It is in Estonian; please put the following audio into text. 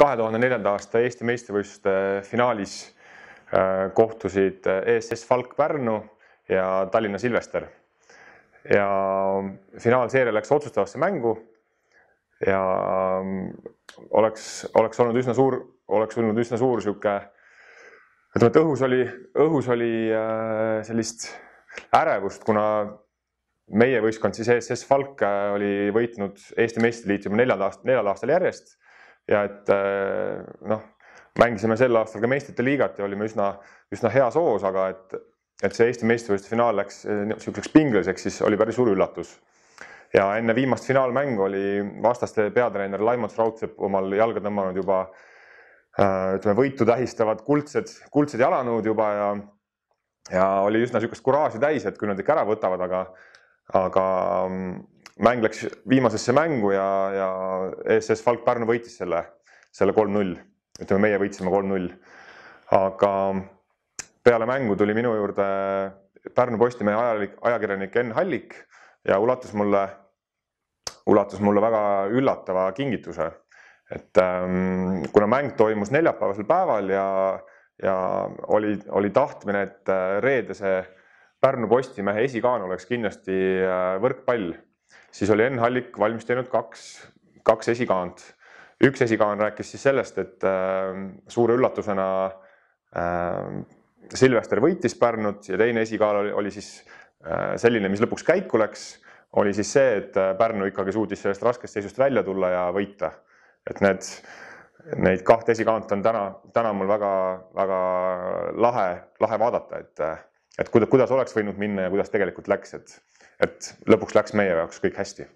kahe tuhande neljanda aasta Eesti meistrivõistluste finaalis äh, kohtusid äh, ESS Falk Pärnu ja Tallinna Silvester. ja finaalseeria läks otsustavasse mängu ja ähm, oleks, oleks olnud üsna suur, oleks olnud üsna suur sihuke, ütleme, et õhus oli, õhus oli äh, sellist ärevust, kuna meie võistkond siis ESS Falk oli võitnud Eesti meistriliitu juba neljanda aasta, neljal aastal järjest ja et äh, noh, mängisime sel aastal ka meistrite liigat ja olime üsna, üsna heas hoos, aga et, et see Eesti meistrivõistluste finaal läks äh, niisuguseks pingeliseks, siis oli päris suur üllatus. ja enne viimast finaalmängu oli vastaste peatreener Laimons Raudsepp omal jalga tõmmanud juba äh, ütleme, võitu tähistavad kuldsed, kuldsed jalanõud juba ja ja oli üsna niisugust kuraaži täis, et küll nad ikka ära võtavad, aga aga mm, mäng läks viimasesse mängu ja, ja ESS Falk Pärnu võitis selle, selle kolm-null. ütleme, meie võitsime kolm-null. aga peale mängu tuli minu juurde Pärnu Postimehe ajalik, ajakirjanik Enn Hallik ja ulatus mulle, ulatus mulle väga üllatava kingituse. et ähm, kuna mäng toimus neljapäevasel päeval ja, ja oli, oli tahtmine, et äh, reedese Pärnu Postimehe esikaane oleks kindlasti äh, võrkpall siis oli Enn Hallik valmis teinud kaks, kaks esikaant. üks esikaan rääkis siis sellest, et äh, suure üllatusena äh, Silvester võitis Pärnut ja teine esikaal oli, oli siis äh, selline, mis lõpuks käiku läks, oli siis see, et äh, Pärnu ikkagi suutis sellest raskest seisust välja tulla ja võita. et need, neid kahte esikaant on täna, täna mul väga-väga lahe, lahe vaadata, et äh, et kuidas oleks võinud minna ja kuidas tegelikult läks, et et lõpuks läks meie jaoks kõik hästi